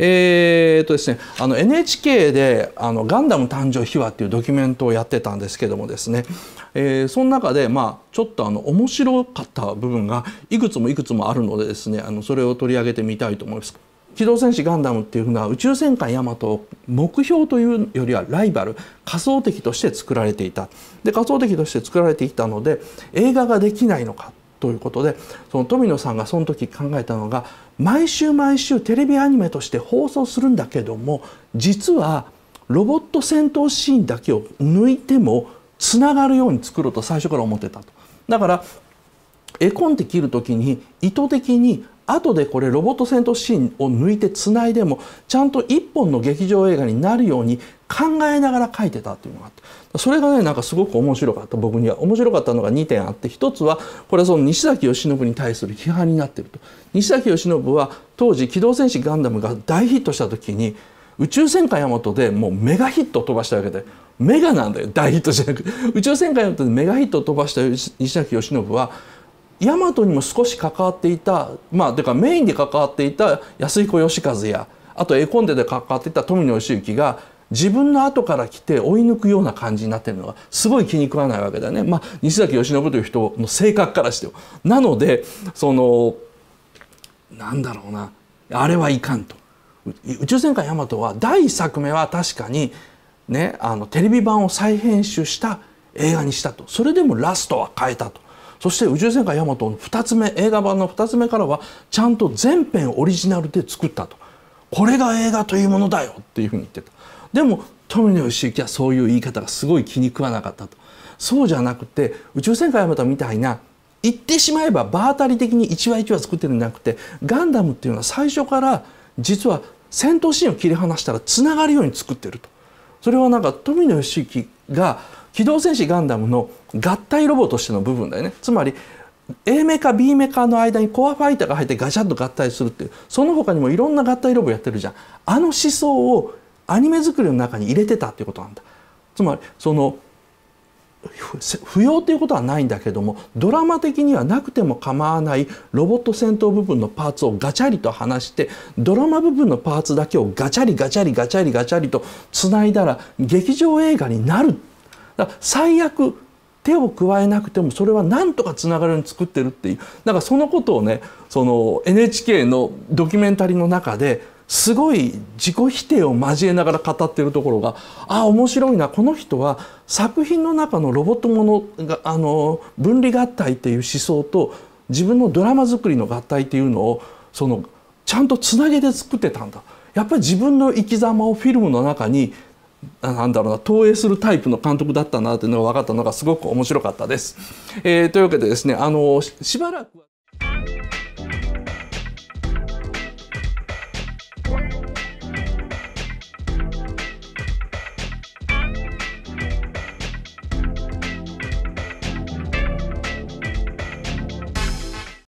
えーとですね、あの NHK であの「ガンダム誕生秘話」っていうドキュメントをやってたんですけどもですね、えー、その中で、まあ、ちょっとあの面白かった部分がいくつもいくつもあるのでですねあのそれを取り上げてみたいと思います。機動戦士ガンダムっていうのは宇宙戦艦ヤマトを目標というよりはライバル仮想敵として作られていたで仮想敵として作られていたので映画ができないのかということでその富野さんがその時考えたのが毎週毎週テレビアニメとして放送するんだけども実はロボット戦闘シーンだけを抜いてもつながるように作ろうと最初から思ってたと。だから絵コンテ切る時に意図的に後でこれロボット戦闘シーンを抜いてつないでもちゃんと一本の劇場映画になるように考えながら書いてたっていうのがあってそれがねなんかすごく面白かった僕には面白かったのが2点あって一つはこれはその西崎義信に対する批判になってると西崎義信は当時「機動戦士ガンダム」が大ヒットした時に宇宙戦艦ヤマトでもうメガヒットを飛ばしたわけでメガなんだよ大ヒットじゃなくて宇宙戦艦ヤマトでメガヒットを飛ばした西崎義信は大和にも少し関わっていたまあというかメインで関わっていた安彦義和やあと絵コンテで関わっていた富野義行が自分の後から来て追い抜くような感じになってるのがすごい気に食わないわけだね。まあ、西崎義信という人の性格からしても。なのでそのなんだろうなあれはいかんと。宇宙戦艦ヤマトは第1作目は確かに、ね、あのテレビ版を再編集した映画にしたとそれでもラストは変えたとそして「宇宙戦艦ヤマト」の2つ目映画版の2つ目からはちゃんと全編オリジナルで作ったとこれが映画というものだよっていうふうに言ってたでも富野義行はそういう言い方がすごい気に食わなかったとそうじゃなくて「宇宙戦艦ヤマト」みたいな言ってしまえば場当たり的に1話1話作ってるんじゃなくてガンダムっていうのは最初から実は戦闘シーンを切り離したらつながるように作ってると。それはなんか富野義行が機動戦士ガンダムの合体ロボとしての部分だよねつまり A メカ B メカの間にコアファイターが入ってガチャッと合体するっていうその他にもいろんな合体ロボやってるじゃんあの思想をアニメ作りの中に入れてたっていうことなんだつまりその不要ということはないんだけどもドラマ的にはなくても構わないロボット戦闘部分のパーツをガチャリと離してドラマ部分のパーツだけをガチャリガチャリガチャリガチャリとつないだら劇場映画になるだ最悪手を加えなくてもそれはなんとかつながるように作ってるっていうなんかそのことをねその NHK のドキュメンタリーの中ですごい自己否定を交えながら語ってるところがあ面白いなこの人は作品の中のロボットものがあの分離合体っていう思想と自分のドラマ作りの合体っていうのをそのちゃんとつなげて作ってたんだ。やっぱり自分の生き様をフィルムの中になんだろうな投影するタイプの監督だったなというのが分かったのがすごく面白かったです。えー、というわけでですねあのしばらく